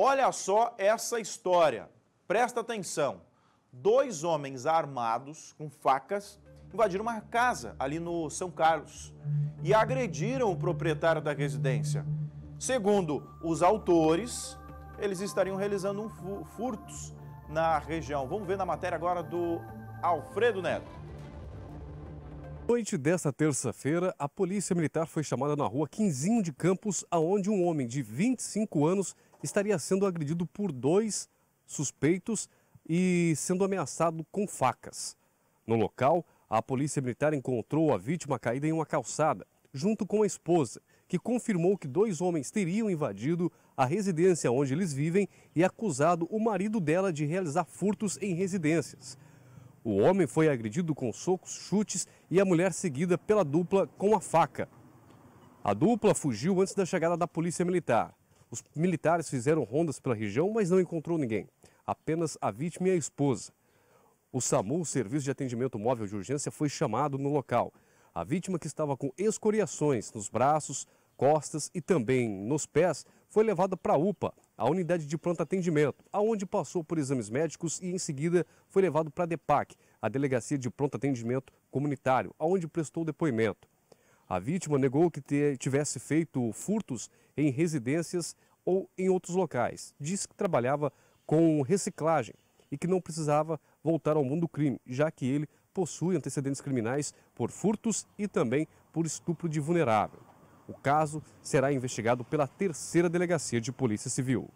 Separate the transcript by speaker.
Speaker 1: Olha só essa história. Presta atenção. Dois homens armados com facas invadiram uma casa ali no São Carlos e agrediram o proprietário da residência. Segundo os autores, eles estariam realizando um furtos na região. Vamos ver na matéria agora do Alfredo Neto
Speaker 2: noite desta terça-feira, a polícia militar foi chamada na rua Quinzinho de Campos, aonde um homem de 25 anos estaria sendo agredido por dois suspeitos e sendo ameaçado com facas. No local, a polícia militar encontrou a vítima caída em uma calçada, junto com a esposa, que confirmou que dois homens teriam invadido a residência onde eles vivem e acusado o marido dela de realizar furtos em residências. O homem foi agredido com socos, chutes e a mulher seguida pela dupla com a faca. A dupla fugiu antes da chegada da polícia militar. Os militares fizeram rondas pela região, mas não encontrou ninguém. Apenas a vítima e a esposa. O SAMU, o Serviço de Atendimento Móvel de Urgência, foi chamado no local. A vítima que estava com escoriações nos braços, costas e também nos pés, foi levado para a UPA, a unidade de pronto atendimento, aonde passou por exames médicos e em seguida foi levado para a DEPAC, a Delegacia de Pronto Atendimento Comunitário, aonde prestou depoimento. A vítima negou que tivesse feito furtos em residências ou em outros locais. Disse que trabalhava com reciclagem e que não precisava voltar ao mundo do crime, já que ele possui antecedentes criminais por furtos e também por estupro de vulnerável. O caso será investigado pela terceira delegacia de Polícia Civil.